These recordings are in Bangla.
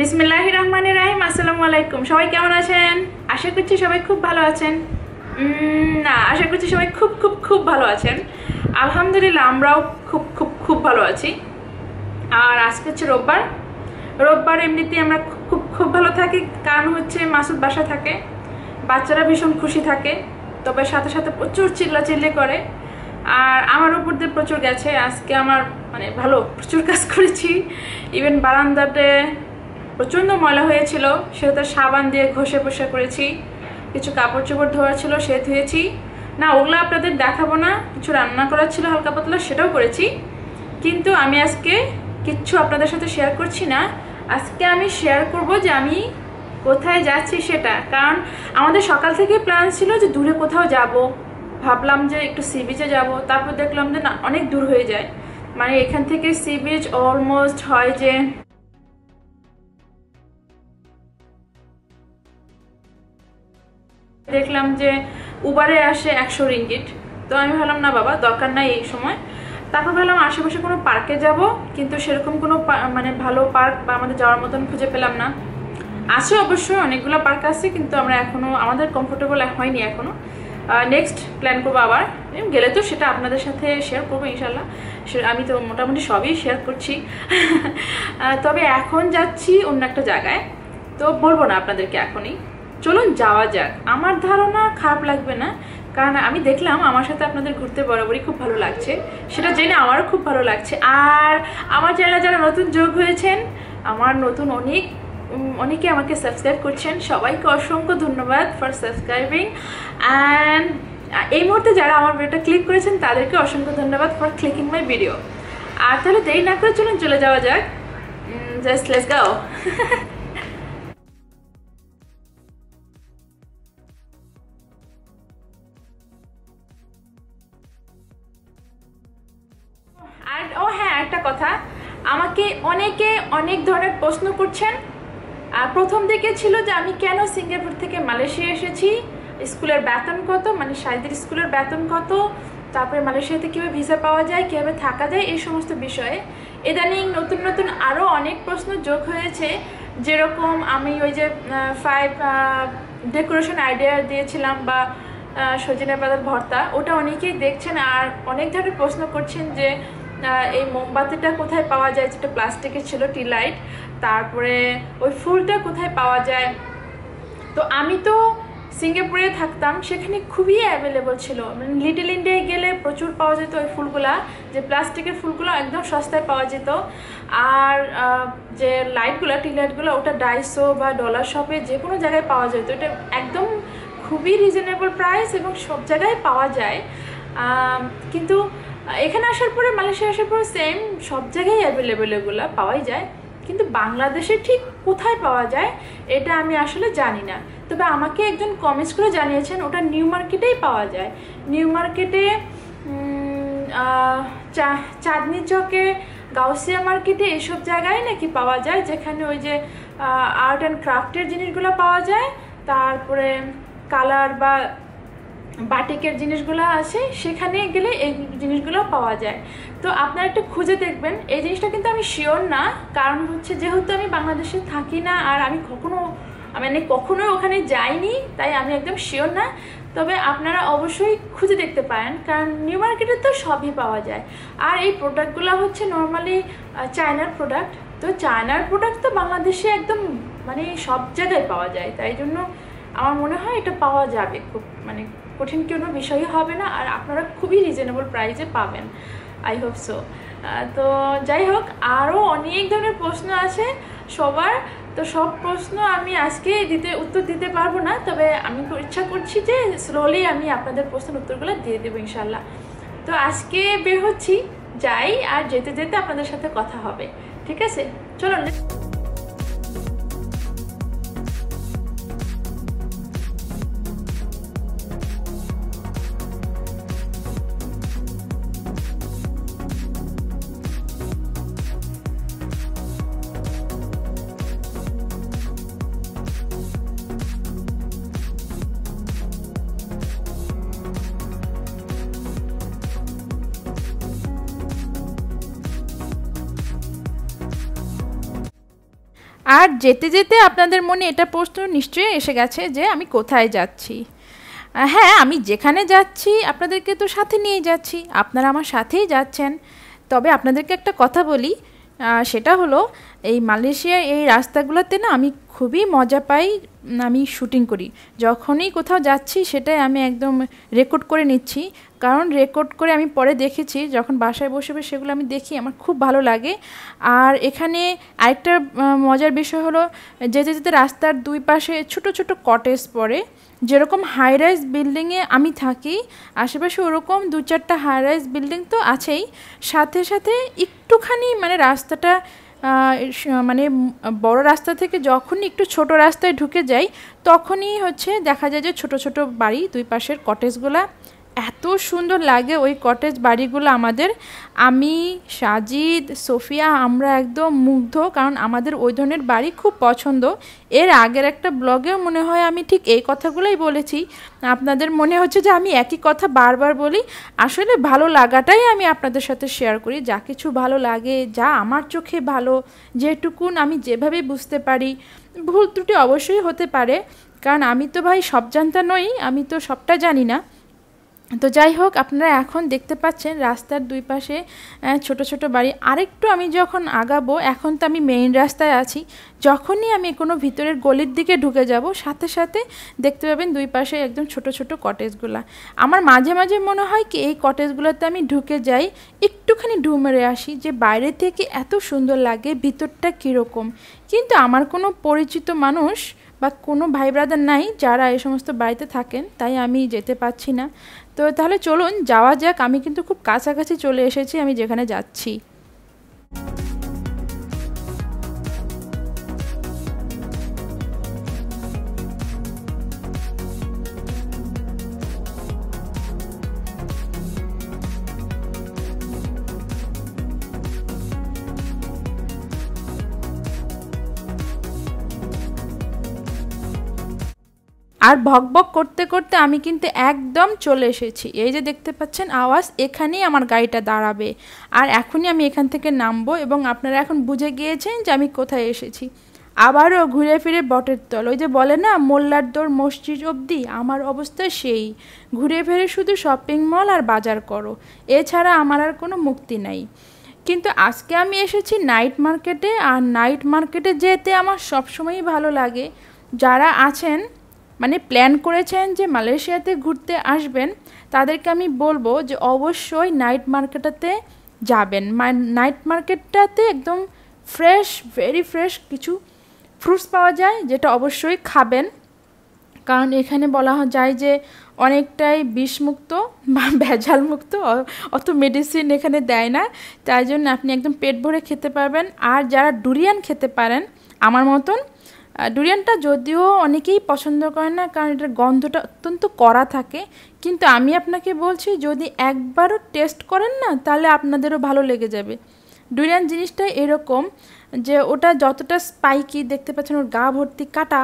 বিসমিল্লাহ রহমান রাহিম আসসালামু আলাইকুম সবাই কেমন আছেন আশা করছি সবাই খুব ভালো আছেন না আশা করছি সবাই খুব খুব খুব ভালো আছেন আলহামদুলিল্লাহ আমরাও খুব খুব খুব ভালো আছি আর আজকে হচ্ছে রোববার রোববার এমনিতে আমরা খুব খুব ভালো থাকি কারণ হচ্ছে মাসুদ বাসা থাকে বাচ্চারা ভীষণ খুশি থাকে তবে সাথে সাথে প্রচুর চিল্লা চিল্লি করে আর আমার উপর দিয়ে প্রচুর গেছে আজকে আমার মানে ভালো প্রচুর কাজ করেছি ইভেন বারান্দাতে প্রচণ্ড ময়লা হয়েছিল সেটা সাবান দিয়ে ঘষে পোষা করেছি কিছু কাপড় চোপড় ধোয়া ছিল সে ধুয়েছি না ওগুলো আপনাদের দেখাবো না কিছু রান্না করার ছিল হালকা পাতলা সেটাও করেছি কিন্তু আমি আজকে কিচ্ছু আপনাদের সাথে শেয়ার করছি না আজকে আমি শেয়ার করব যে আমি কোথায় যাচ্ছি সেটা কারণ আমাদের সকাল থেকে প্ল্যান ছিল যে দূরে কোথাও যাব ভাবলাম যে একটু সি বিচে যাবো তারপর দেখলাম যে না অনেক দূর হয়ে যায় মানে এখান থেকে সি বিচ অলমোস্ট হয় যে দেখলাম যে উবারে আসে একশো রিঙ্গিট তো আমি ভাবলাম না বাবা দরকার নাই এই সময় তারপর ভাবলাম আশেপাশে কোনো পার্কে যাব কিন্তু সেরকম কোনো মানে ভালো পার্ক বা আমাদের যাওয়ার মতন খুঁজে পেলাম না আছে অবশ্যই অনেকগুলো পার্ক আছে কিন্তু আমরা এখনও আমাদের কমফোর্টেবল হয়নি এখনও নেক্সট প্ল্যান করবো আবার গেলে তো সেটা আপনাদের সাথে শেয়ার করবো ইনশাল্লাহ আমি তো মোটামুটি সবই শেয়ার করছি তবে এখন যাচ্ছি অন্য একটা জায়গায় তো বলবো না আপনাদেরকে এখনই চলুন যাওয়া যাক আমার ধারণা খারাপ লাগবে না কারণ আমি দেখলাম আমার সাথে আপনাদের ঘুরতে বরাবরই খুব ভালো লাগছে সেটা জেনে আমারও খুব ভালো লাগছে আর আমার চ্যানেলে যারা নতুন যোগ হয়েছেন আমার নতুন অনেক অনেকে আমাকে সাবস্ক্রাইব করছেন সবাইকে অসংখ্য ধন্যবাদ ফর সাবস্ক্রাইবিং অ্যান্ড এই মুহূর্তে যারা আমার ভিডিওটা ক্লিক করেছেন তাদেরকে অসংখ্য ধন্যবাদ ফর ক্লিকিং মাই ভিডিও আর তাহলে দেরি না করে চলুন চলে যাওয়া যাক জাস্ট লেস গাও একটা কথা আমাকে অনেকে অনেক ধরনের প্রশ্ন করছেন আর প্রথম দিকে ছিল যে আমি কেন সিঙ্গাপুর থেকে মালয়েশিয়া এসেছি স্কুলের বেতন কত মানে সাহিত্যের স্কুলের বেতন কত তারপরে মালয়েশিয়াতে কীভাবে ভিসা পাওয়া যায় কীভাবে থাকা যায় এই সমস্ত বিষয়ে ইদানিং নতুন নতুন আরও অনেক প্রশ্ন যোগ হয়েছে যেরকম আমি ওই যে ফাইভ ডেকোরেশন আইডিয়া দিয়েছিলাম বা সজনে পাতার ভর্তা ওটা অনেকেই দেখছেন আর অনেক ধরনের প্রশ্ন করছেন যে এই মোমবাতিটা কোথায় পাওয়া যায় যেটা প্লাস্টিকের ছিল টি লাইট তারপরে ওই ফুলটা কোথায় পাওয়া যায় তো আমি তো সিঙ্গাপুরে থাকতাম সেখানে খুবই অ্যাভেলেবল ছিল মানে লিটল ইন্ডিয়ায় গেলে প্রচুর পাওয়া যেত ওই ফুলগুলা যে প্লাস্টিকের ফুলগুলো একদম সস্তায় পাওয়া যেত আর যে লাইটগুলো টি লাইটগুলো ওটা ডাইসো বা ডলার শপে যে কোনো জায়গায় পাওয়া যেত এটা একদম খুবই রিজনেবল প্রাইস এবং সব জায়গায় পাওয়া যায় কিন্তু এখানে আসার পরে মালয়েশিয়া আসার পরে সেম সব জায়গায় অ্যাভেলেবেল এগুলো পাওয়াই যায় কিন্তু বাংলাদেশে ঠিক কোথায় পাওয়া যায় এটা আমি আসলে জানি না তবে আমাকে একজন কমেন্টস করে জানিয়েছেন ওটা নিউ মার্কেটেই পাওয়া যায় নিউ মার্কেটে চাঁদনি চকে গাউসিয়া মার্কেটে এসব জায়গায় নাকি পাওয়া যায় যেখানে ওই যে আর্ট অ্যান্ড ক্রাফটের জিনিসগুলো পাওয়া যায় তারপরে কালার বা বাটিকের জিনিসগুলো আছে সেখানে গেলে এই জিনিসগুলো পাওয়া যায় তো আপনারা একটু খুঁজে দেখবেন এই জিনিসটা কিন্তু আমি শিওর না কারণ হচ্ছে যেহেতু আমি বাংলাদেশে থাকি না আর আমি কখনো মানে কখনোই ওখানে যাইনি তাই আমি একদম শিওর না তবে আপনারা অবশ্যই খুঁজে দেখতে পারেন কারণ নিউ মার্কেটে তো সবই পাওয়া যায় আর এই প্রোডাক্টগুলো হচ্ছে নর্মালি চায়নার প্রোডাক্ট তো চায়নার প্রোডাক্ট তো বাংলাদেশে একদম মানে সব জায়গায় পাওয়া যায় তাই জন্য আমার মনে হয় এটা পাওয়া যাবে খুব মানে কঠিন কোনো বিষয়ই হবে না আর আপনারা খুবই রিজনেবল প্রাইজে পাবেন আই হোপ সো তো যাই হোক আরও অনেক ধরনের প্রশ্ন আছে সবার তো সব প্রশ্ন আমি আজকে দিতে উত্তর দিতে পারবো না তবে আমি ইচ্ছা করছি যে স্লোলি আমি আপনাদের প্রশ্নের উত্তরগুলো দিয়ে দেবো ইনশাল্লাহ তো আজকে বের হচ্ছি যাই আর যেতে যেতে আপনাদের সাথে কথা হবে ঠিক আছে চলুন আর যেতে যেতে আপনাদের মনে এটা প্রশ্ন নিশ্চয়ই এসে গেছে যে আমি কোথায় যাচ্ছি হ্যাঁ আমি যেখানে যাচ্ছি আপনাদেরকে তো সাথে নিয়ে যাচ্ছি আপনারা আমার সাথেই যাচ্ছেন তবে আপনাদেরকে একটা কথা বলি সেটা হলো এই মালয়েশিয়ার এই রাস্তাগুলোতে না আমি খুবই মজা পাই আমি শুটিং করি যখনই কোথাও যাচ্ছি সেটাই আমি একদম রেকর্ড করে নিচ্ছি কারণ রেকর্ড করে আমি পরে দেখেছি যখন বাসায় বসে বসে সেগুলো আমি দেখি আমার খুব ভালো লাগে আর এখানে আরেকটা মজার বিষয় হলো যেতে যেতে রাস্তার দুই পাশে ছোট ছোট কটেজ পড়ে যেরকম হাই রাইজ বিল্ডিংয়ে আমি থাকি আশেপাশে ওরকম দু চারটা হাই রাইজ বিল্ডিং তো আছেই সাথে সাথে একটুখানি মানে রাস্তাটা মানে বড় রাস্তা থেকে যখনই একটু ছোট রাস্তায় ঢুকে যাই তখনই হচ্ছে দেখা যায় যে ছোট ছোট বাড়ি দুই পাশের কটেজগুলা এত সুন্দর লাগে ওই কটেজ বাড়িগুলো আমাদের আমি সাজিদ সোফিয়া আমরা একদম মুগ্ধ কারণ আমাদের ওই ধরনের বাড়ি খুব পছন্দ এর আগের একটা ব্লগেও মনে হয় আমি ঠিক এই কথাগুলোই বলেছি আপনাদের মনে হচ্ছে যে আমি একই কথা বারবার বলি আসলে ভালো লাগাটাই আমি আপনাদের সাথে শেয়ার করি যা কিছু ভালো লাগে যা আমার চোখে ভালো যেটুকুন আমি যেভাবে বুঝতে পারি ভুল ত্রুটি অবশ্যই হতে পারে কারণ আমি তো ভাই সব জানতা নই আমি তো সবটা জানি না তো যাই হোক আপনারা এখন দেখতে পাচ্ছেন রাস্তার দুই পাশে ছোট ছোট বাড়ি আরেকটু আমি যখন আগাবো এখন তো আমি মেইন রাস্তায় আছি যখনই আমি কোনো ভিতরের গলির দিকে ঢুকে যাব সাথে সাথে দেখতে পাবেন দুই পাশে একদম ছোট ছোট কটেজগুলা আমার মাঝে মাঝে মনে হয় কি এই কটেজগুলোতে আমি ঢুকে যাই একটুখানি ঢু মেরে আসি যে বাইরে থেকে এত সুন্দর লাগে ভিতরটা কীরকম কিন্তু আমার কোনো পরিচিত মানুষ বা কোনো ভাই ব্রাদার নাই যারা এই সমস্ত বাড়িতে থাকেন তাই আমি যেতে পাচ্ছি না তো তাহলে চলুন যাওয়া যাক আমি কিন্তু খুব কাছাকাছি চলে এসেছি আমি যেখানে যাচ্ছি আর ভক ভক করতে করতে আমি কিন্তু একদম চলে এসেছি এই যে দেখতে পাচ্ছেন আওয়াজ এখানেই আমার গাড়িটা দাঁড়াবে আর এখনই আমি এখান থেকে নামবো এবং আপনারা এখন বুঝে গিয়েছেন যে আমি কোথায় এসেছি আবারও ঘুরে ফিরে বটের তল ওই যে বলে না মোল্লার দোর মসজিদ অবধি আমার অবস্থা সেই ঘুরে ফিরে শুধু শপিং মল আর বাজার করো এছাড়া আমার আর কোনো মুক্তি নাই কিন্তু আজকে আমি এসেছি নাইট মার্কেটে আর নাইট মার্কেটে যেতে আমার সবসময়ই ভালো লাগে যারা আছেন মানে প্ল্যান করেছেন যে মালয়েশিয়াতে ঘুরতে আসবেন তাদেরকে আমি বলবো যে অবশ্যই নাইট মার্কেটটাতে যাবেন নাইট মার্কেটটাতে একদম ফ্রেশ ভেরি ফ্রেশ কিছু ফ্রুটস পাওয়া যায় যেটা অবশ্যই খাবেন কারণ এখানে বলা যায় যে অনেকটাই বিষমুক্ত বা ভেজাল মুক্ত অত মেডিসিন এখানে দেয় না তাই জন্য আপনি একদম পেট ভরে খেতে পারবেন আর যারা ডুরিয়ান খেতে পারেন আমার মতন ডুরিয়ানটা যদিও অনেকেই পছন্দ করে না কারণ এটার গন্ধটা অত্যন্ত কড়া থাকে কিন্তু আমি আপনাকে বলছি যদি একবারও টেস্ট করেন না তাহলে আপনাদেরও ভালো লেগে যাবে ডুরিয়ান জিনিসটা এরকম যে ওটা যতটা স্পাইকি দেখতে পাচ্ছেন ওর গা ভর্তি কাটা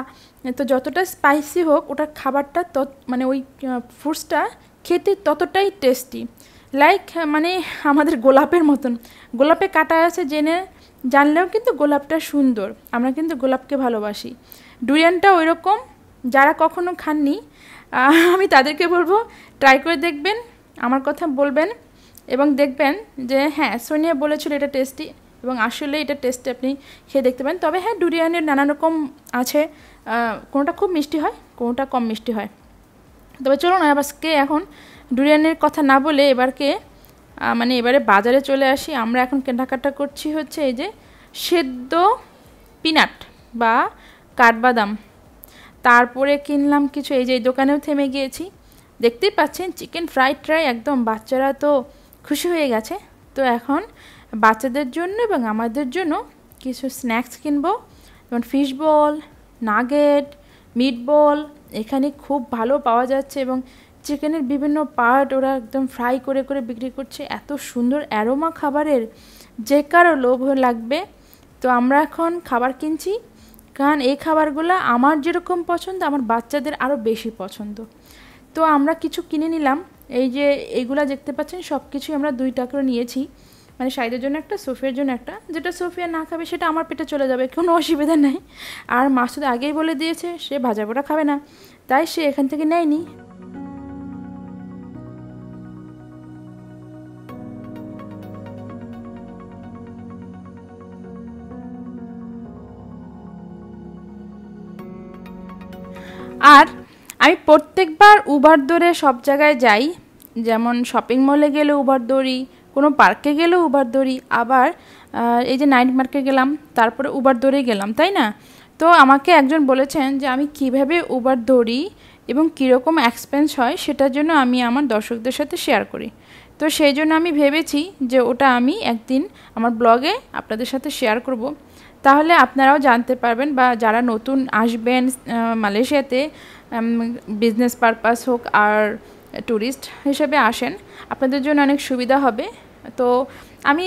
তো যতটা স্পাইসি হোক ওটার খাবারটা তত মানে ওই ফ্রুটসটা খেতে ততটাই টেস্টি হ্যাঁ, লাইক মানে আমাদের গোলাপের মতন গোলাপে কাটা আছে জেনে জানলেও কিন্তু গোলাপটা সুন্দর আমরা কিন্তু গোলাপকে ভালোবাসি ডুরিয়ানটা ওই রকম যারা কখনো খাননি আমি তাদেরকে বলবো ট্রাই করে দেখবেন আমার কথা বলবেন এবং দেখবেন যে হ্যাঁ সোনিয়া বলেছিল এটা টেস্টি এবং আসলে এটা টেস্টে আপনি খেয়ে দেখতে পারেন তবে হ্যাঁ ডুরিয়ানের নানা রকম আছে কোনোটা খুব মিষ্টি হয় কোনোটা কম মিষ্টি হয় তবে চলুন আবার কে এখন ডুরিয়ানের কথা না বলে এবারকে মানে এবারে বাজারে চলে আসি আমরা এখন কেনাকাটা করছি হচ্ছে এই যে সেদ্ধ পিনাট বা কাঠবাদাম তারপরে কিনলাম কিছু এই যে এই দোকানেও থেমে গিয়েছি দেখতেই পাচ্ছেন চিকেন ফ্রাইড ট্রাই একদম বাচ্চারা তো খুশি হয়ে গেছে তো এখন বাচ্চাদের জন্য এবং আমাদের জন্য কিছু স্ন্যাক্স কিনবো যেমন fish ball nugget meat ball এখানে খুব ভালো পাওয়া যাচ্ছে এবং চিকেনের বিভিন্ন পার্ট ওরা একদম ফ্রাই করে করে বিক্রি করছে এত সুন্দর অ্যারোমা খাবারের যে কারো লোভ লাগবে তো আমরা এখন খাবার কিনছি কারণ এই খাবারগুলো আমার যেরকম পছন্দ আমার বাচ্চাদের আরও বেশি পছন্দ তো আমরা কিছু কিনে নিলাম এই যে এইগুলো দেখতে পাচ্ছেন সব কিছুই আমরা দুই টাকা নিয়েছি মানে সাইদের জন্য একটা সোফিয়ার জন্য একটা যেটা সোফিয়া না খাবে সেটা আমার পেটে চলে যাবে কোনো অসুবিধা নেই আর মাসুদ আগেই বলে দিয়েছে সে ভাজা পোড়া খাবে না তাই সে এখান থেকে নেয়নি আর আমি প্রত্যেকবার উবার দৌড়ে সব জায়গায় যাই যেমন শপিং মলে গেলে উবার দৌড়ি কোনো পার্কে গেলেও উবার দৌড়ি আবার এই যে নাইট মার্কে গেলাম তারপরে উবার দৌড়ে গেলাম তাই না তো আমাকে একজন বলেছেন যে আমি কিভাবে উবার দৌড়ি এবং কীরকম এক্সপেন্স হয় সেটার জন্য আমি আমার দর্শকদের সাথে শেয়ার করি তো সেই জন্য আমি ভেবেছি যে ওটা আমি একদিন আমার ব্লগে আপনাদের সাথে শেয়ার করব তাহলে আপনারাও জানতে পারবেন বা যারা নতুন আসবেন মালয়েশিয়াতে বিজনেস পারপাস হোক আর ট্যুরিস্ট হিসেবে আসেন আপনাদের জন্য অনেক সুবিধা হবে তো আমি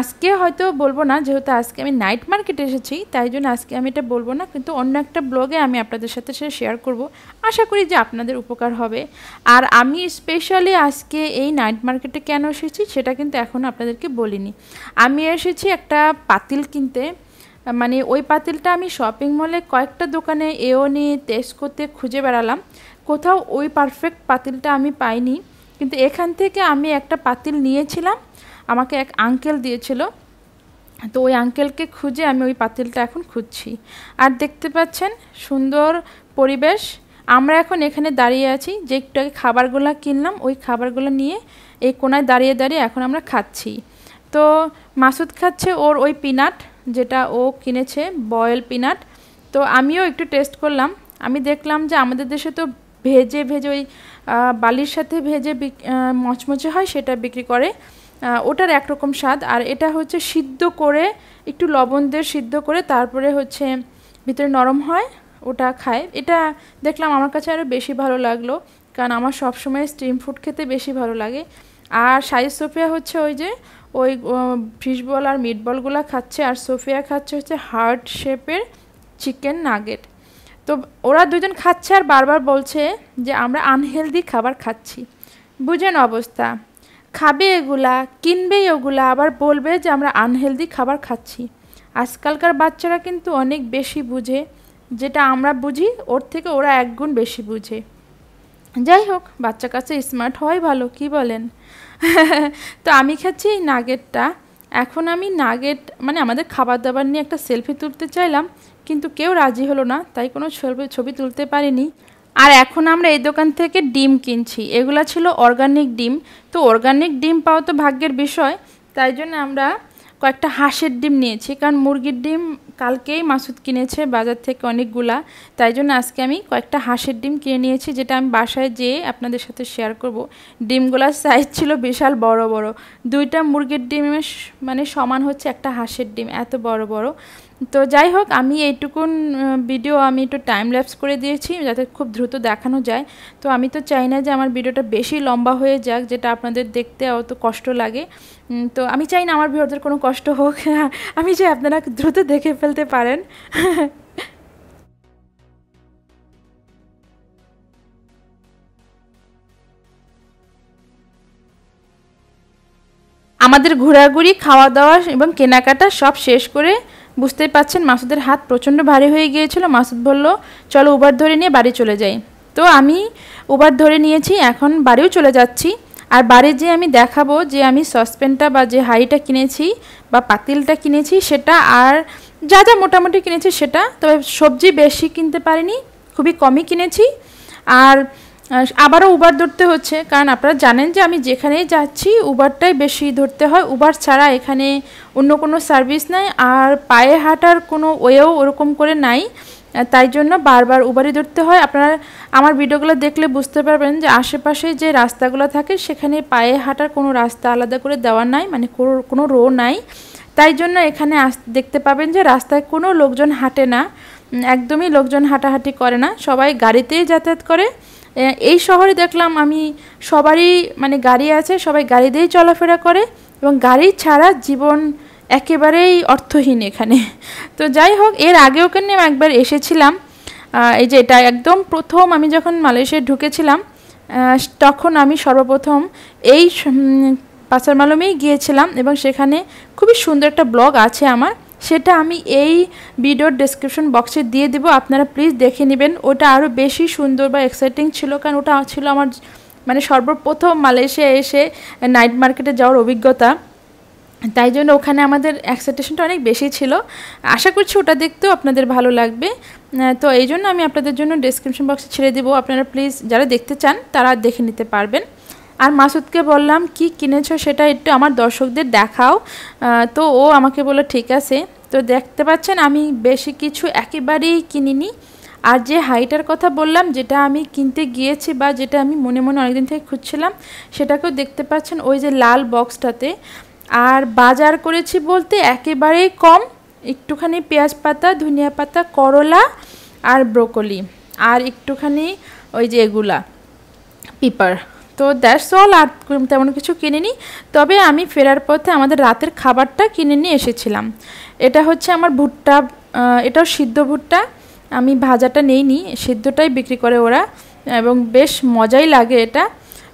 আজকে হয়তো বলবো না যেহেতু আজকে আমি নাইট মার্কেটে এসেছি তাই জন্য আজকে আমি এটা বলবো না কিন্তু অন্য একটা ব্লগে আমি আপনাদের সাথে সেটা শেয়ার করব আশা করি যে আপনাদের উপকার হবে আর আমি স্পেশালি আজকে এই নাইট মার্কেটে কেন এসেছি সেটা কিন্তু এখন আপনাদেরকে বলিনি আমি এসেছি একটা পাতিল কিনতে মানে ওই পাতিলটা আমি শপিং মলে কয়েকটা দোকানে এওনি টেস্ট করতে খুঁজে বেড়ালাম কোথাও ওই পারফেক্ট পাতিলটা আমি পাইনি কিন্তু এখান থেকে আমি একটা পাতিল নিয়েছিলাম আমাকে এক আঙ্কেল দিয়েছিল তো ওই আঙ্কেলকে খুঁজে আমি ওই পাতিলটা এখন খুঁজছি আর দেখতে পাচ্ছেন সুন্দর পরিবেশ আমরা এখন এখানে দাঁড়িয়ে আছি যে একটু আগে খাবারগুলো কিনলাম ওই খাবারগুলো নিয়ে এই কোনায় দাঁড়িয়ে দাঁড়িয়ে এখন আমরা খাচ্ছি তো মাসুদ খাচ্ছে ওর ওই পিনাট যেটা ও কিনেছে বয়েল পিনাট তো আমিও একটু টেস্ট করলাম আমি দেখলাম যে আমাদের দেশে তো ভেজে ভেজে ওই বালির সাথে ভেজে মচমচে হয় সেটা বিক্রি করে ওটার একরকম স্বাদ আর এটা হচ্ছে সিদ্ধ করে একটু লবণ দিয়ে সিদ্ধ করে তারপরে হচ্ছে ভিতরে নরম হয় ওটা খায় এটা দেখলাম আমার কাছে আরও বেশি ভালো লাগলো কারণ আমার সবসময় স্টিম ফুড খেতে বেশি ভালো লাগে আর সাইজ সোফিয়া হচ্ছে ওই যে ওই ফিশবল আর মিটবলগুলো খাচ্ছে আর সোফিয়া খাচ্ছে হচ্ছে হার্ট শেপের চিকেন নাগেট তো ওরা দুজন খাচ্ছে আর বারবার বলছে যে আমরা আনহেলদি খাবার খাচ্ছি বুঝেন অবস্থা খাবে এগুলা কিনবেই ওগুলা আবার বলবে যে আমরা আনহেলদি খাবার খাচ্ছি আজকালকার বাচ্চারা কিন্তু অনেক বেশি বুঝে যেটা আমরা বুঝি ওর থেকে ওরা একগুণ বেশি বুঝে যাই হোক বাচ্চা কাছে স্মার্ট হয় ভালো কি বলেন তো আমি খাচ্ছি এই নাগেটটা এখন আমি নাগেট মানে আমাদের খাবার দাবার নিয়ে একটা সেলফি তুলতে চাইলাম কিন্তু কেউ রাজি হলো না তাই কোনো ছবি ছবি তুলতে পারিনি আর এখন আমরা এই দোকান থেকে ডিম কিনছি এগুলো ছিল অর্গানিক ডিম তো অর্গানিক ডিম পাওয়া তো ভাগ্যের বিষয় তাই জন্য আমরা কয়েকটা হাঁসের ডিম নিয়েছি কারণ মুরগির ডিম কালকেই মাসুদ কিনেছে বাজার থেকে অনেকগুলা তাই জন্য আজকে আমি কয়েকটা হাঁসের ডিম কিনে নিয়েছি যেটা আমি বাসায় যেয়ে আপনাদের সাথে শেয়ার করব ডিমগুলার সাইজ ছিল বিশাল বড় বড় দুইটা মুরগির ডিমের মানে সমান হচ্ছে একটা হাঁসের ডিম এত বড় বড় তো যাই হোক আমি এইটুকুন ভিডিও আমি একটু টাইম ল্যাপস করে দিয়েছি যাতে খুব দ্রুত দেখানো যায় তো আমি তো চাই না যে আমার ভিডিওটা বেশি লম্বা হয়ে যাক যেটা আপনাদের দেখতে অত কষ্ট লাগে তো আমি চাই না আমার ভিডিওদের কোনো কষ্ট হোক আমি চাই আপনারা দ্রুত দেখে ফেলতে পারেন আমাদের ঘোরাঘুরি খাওয়া দাওয়া এবং কেনাকাটা সব শেষ করে বুঝতেই পাচ্ছেন মাসুদের হাত প্রচণ্ড ভারী হয়ে গিয়েছিল মাসুদ বলল চলো উবার ধরে নিয়ে বাড়ি চলে যাই তো আমি উবার ধরে নিয়েছি এখন বাড়িও চলে যাচ্ছি আর বাড়ি যে আমি দেখাবো যে আমি সসপ্যানটা বা যে হাঁড়িটা কিনেছি বা পাতিলটা কিনেছি সেটা আর যা যা মোটামুটি কিনেছি সেটা তবে সবজি বেশি কিনতে পারিনি খুবই কমই কিনেছি আর আবারও উবার ধরতে হচ্ছে কারণ আপনারা জানেন যে আমি যেখানেই যাচ্ছি উবারটাই বেশি ধরতে হয় উবার ছাড়া এখানে অন্য কোনো সার্ভিস নাই আর পায়ে হাঁটার কোনো ওয়েও ওরকম করে নাই তাই জন্য বারবার উবারই ধরতে হয় আপনারা আমার ভিডিওগুলো দেখলে বুঝতে পারবেন যে আশেপাশে যে রাস্তাগুলো থাকে সেখানে পায়ে হাঁটার কোনো রাস্তা আলাদা করে দেওয়া নাই মানে কোনো রো নাই তাই জন্য এখানে দেখতে পাবেন যে রাস্তায় কোনো লোকজন হাঁটে না একদমই লোকজন হাঁটাহাঁটি করে না সবাই গাড়িতেই যাতায়াত করে এই শহরে দেখলাম আমি সবারই মানে গাড়ি আছে সবাই গাড়ি দিয়েই চলাফেরা করে এবং গাড়ি ছাড়া জীবন একেবারেই অর্থহীন এখানে তো যাই হোক এর আগেও কেন আমি একবার এসেছিলাম এই যে এটা একদম প্রথম আমি যখন মালয়েশিয়ায় ঢুকেছিলাম তখন আমি সর্বপ্রথম এই পাচার মালমেই গিয়েছিলাম এবং সেখানে খুবই সুন্দর একটা ব্লগ আছে আমার সেটা আমি এই ভিডিওর ডেসক্রিপশন বক্সে দিয়ে দেবো আপনারা প্লিজ দেখে নেবেন ওটা আরও বেশি সুন্দর বা এক্সাইটিং ছিল কারণ ওটা ছিল আমার মানে সর্বপ্রথম মালয়েশিয়া এসে নাইট মার্কেটে যাওয়ার অভিজ্ঞতা তাই জন্য ওখানে আমাদের এক্সাইটেশনটা অনেক বেশি ছিল আশা করছি ওটা দেখতেও আপনাদের ভালো লাগবে তো এই জন্য আমি আপনাদের জন্য ডিসক্রিপশন বক্সে ছেড়ে দেবো আপনারা প্লিজ যারা দেখতে চান তারা দেখে নিতে পারবেন আর মাসুদকে বললাম কি কিনেছো সেটা একটু আমার দর্শকদের দেখাও তো ও আমাকে বলে ঠিক আছে তো দেখতে পাচ্ছেন আমি বেশি কিছু একেবারেই কিনিনি আর যে হাইটার কথা বললাম যেটা আমি কিনতে গিয়েছি বা যেটা আমি মনে মনে অনেকদিন থেকে খুঁজছিলাম সেটাকেও দেখতে পাচ্ছেন ওই যে লাল বক্সটাতে আর বাজার করেছি বলতে একেবারেই কম একটুখানি পেঁয়াজ পাতা ধনিয়া পাতা করলা আর ব্রোকলি আর একটুখানি ওই যে এগুলা পিপার তো দ্যাটস অল আর তেমন কিছু কিনিনি তবে আমি ফেরার পথে আমাদের রাতের খাবারটা কিনে নিয়ে এসেছিলাম এটা হচ্ছে আমার ভুট্টা এটাও সিদ্ধ ভুট্টা আমি ভাজাটা নেইনি সিদ্ধটাই বিক্রি করে ওরা এবং বেশ মজাই লাগে এটা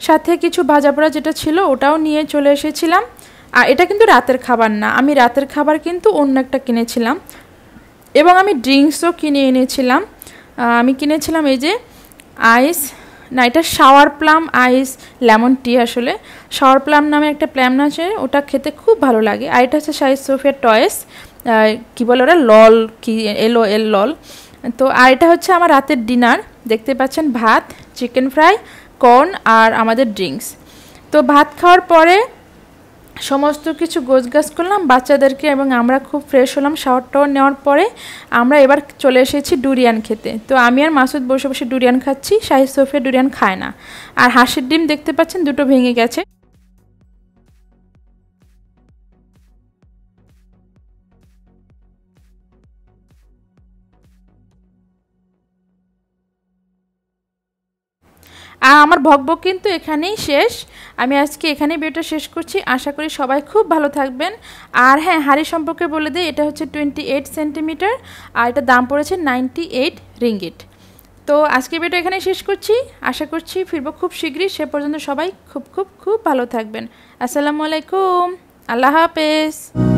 সাথে কিছু ভাজা পোড়া যেটা ছিল ওটাও নিয়ে চলে এসেছিলাম আর এটা কিন্তু রাতের খাবার না আমি রাতের খাবার কিন্তু অন্য একটা কিনেছিলাম এবং আমি ড্রিঙ্কসও কিনে এনেছিলাম আমি কিনেছিলাম এই যে আইস না এটা sour plum ice lemon tea আসলে শাওয়ার প্লাম নামে একটা প্ল্যাম আছে ওটা খেতে খুব ভালো লাগে আর এটা হচ্ছে সাইজ সোফিয়ার টয়েস কী বলে ওরা লল কি এলো এল লল তো আর এটা হচ্ছে আমার রাতের ডিনার দেখতে পাচ্ছেন ভাত চিকেন ফ্রাই কর্ন আর আমাদের ড্রিঙ্কস তো ভাত খাওয়ার পরে সমস্ত কিছু গোছগাছ করলাম বাচ্চাদেরকে এবং আমরা খুব ফ্রেশ হলাম শাওয়ার টাওয়ার নেওয়ার পরে আমরা এবার চলে এসেছি ডুরিয়ান খেতে তো আমি আর মাসুদ বসে বসে ডুরিয়ান খাচ্ছি শাহি সোফিয়া ডুরিয়ান খায় না আর হাসির ডিম দেখতে পাচ্ছেন দুটো ভেঙে গেছে আর আমার ভগব কিন্তু এখানেই শেষ আমি আজকে এখানেই ভিডিওটা শেষ করছি আশা করি সবাই খুব ভালো থাকবেন আর হ্যাঁ হাড়ি সম্পর্কে বলে দিই এটা হচ্ছে টোয়েন্টি এইট সেন্টিমিটার আর এটা দাম পড়েছে নাইনটি এইট রিঙ্গিট তো আজকে ভিডিও এখানে শেষ করছি আশা করছি ফিরবো খুব শীঘ্রই সে পর্যন্ত সবাই খুব খুব খুব ভালো থাকবেন আসসালামু আলাইকুম আল্লাহ হাফেজ